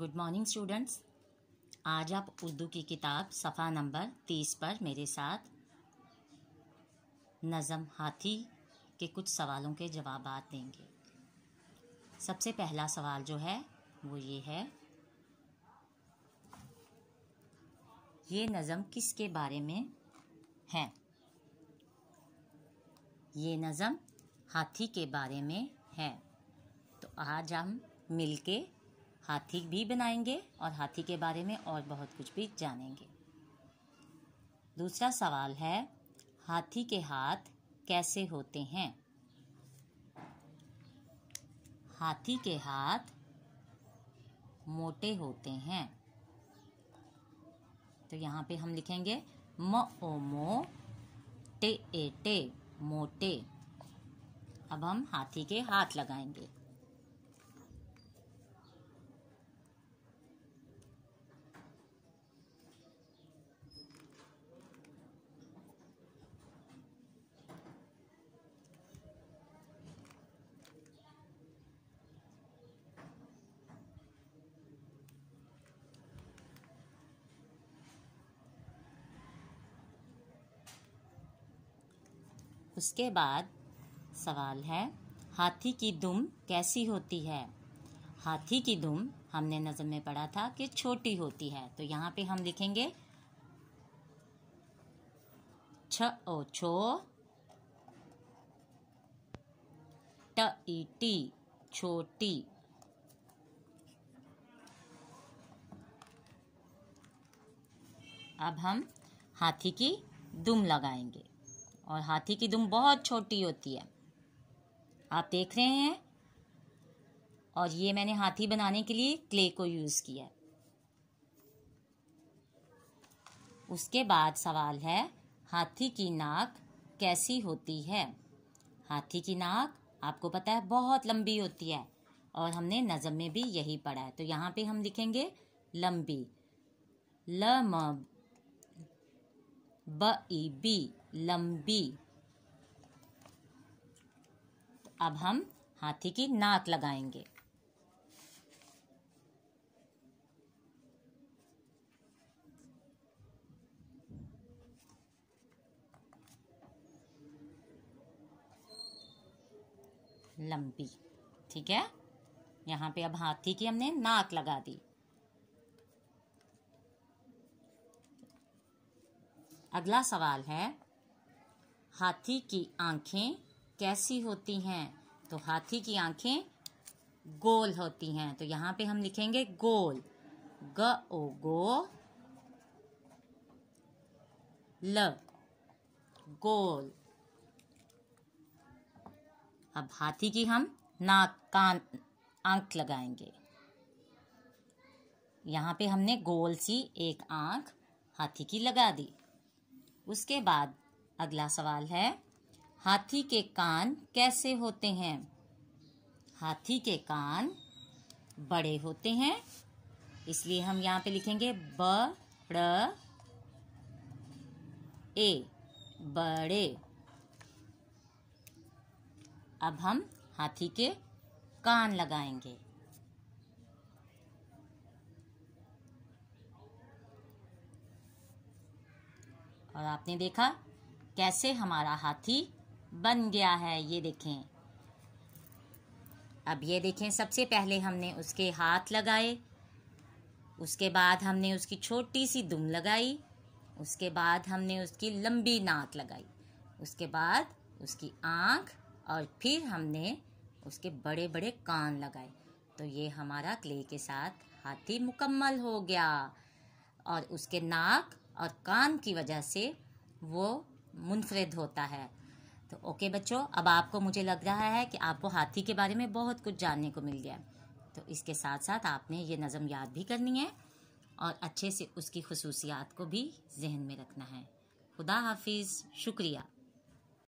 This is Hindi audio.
गुड मॉर्निंग स्टूडेंट्स आज आप उर्दू की किताब सफ़ा नंबर तीस पर मेरे साथ नज़म हाथी के कुछ सवालों के जवाब देंगे सबसे पहला सवाल जो है वो ये है ये नज़म किसके बारे में है ये नज़म हाथी के बारे में है तो आज हम मिलके हाथी भी बनाएंगे और हाथी के बारे में और बहुत कुछ भी जानेंगे दूसरा सवाल है हाथी के हाथ कैसे होते हैं हाथी के हाथ मोटे होते हैं तो यहाँ पे हम लिखेंगे म ओ मो टे ए टे मोटे अब हम हाथी के हाथ लगाएंगे उसके बाद सवाल है हाथी की दुम कैसी होती है हाथी की दुम हमने नज़म में पढ़ा था कि छोटी होती है तो यहाँ पे हम लिखेंगे छ ओ छो ट ई टी छोटी अब हम हाथी की दुम लगाएंगे और हाथी की दुम बहुत छोटी होती है आप देख रहे हैं और ये मैंने हाथी बनाने के लिए क्ले को यूज़ किया है उसके बाद सवाल है हाथी की नाक कैसी होती है हाथी की नाक आपको पता है बहुत लंबी होती है और हमने नज़म में भी यही पढ़ा है तो यहाँ पे हम लिखेंगे लंबी ल म ब ई बी लंबी अब हम हाथी की नाक लगाएंगे लंबी ठीक है यहां पे अब हाथी की हमने नाक लगा दी अगला सवाल है हाथी की आंखें कैसी होती हैं तो हाथी की आंखें गोल होती हैं तो यहाँ पे हम लिखेंगे गोल ग ओ गो ल गोल अब हाथी की हम नाक कान आंख लगाएंगे यहाँ पे हमने गोल सी एक आंख हाथी की लगा दी उसके बाद अगला सवाल है हाथी के कान कैसे होते हैं हाथी के कान बड़े होते हैं इसलिए हम यहाँ पे लिखेंगे ब ड़ ए बड़े अब हम हाथी के कान लगाएंगे और आपने देखा कैसे हमारा हाथी बन गया है ये देखें अब ये देखें सबसे पहले हमने उसके हाथ लगाए उसके बाद हमने उसकी छोटी सी दुम लगाई उसके बाद हमने उसकी लंबी नाक लगाई उसके बाद उसकी आँख और फिर हमने उसके बड़े बड़े कान लगाए तो ये हमारा क्ले के साथ हाथी मुकम्मल हो गया और उसके नाक और कान की वजह से वो मुनफरद होता है तो ओके बच्चों अब आपको मुझे लग रहा है कि आपको हाथी के बारे में बहुत कुछ जानने को मिल गया तो इसके साथ साथ आपने ये नज़म याद भी करनी है और अच्छे से उसकी खसूसियात को भी जहन में रखना है खुदा हाफिज़ शुक्रिया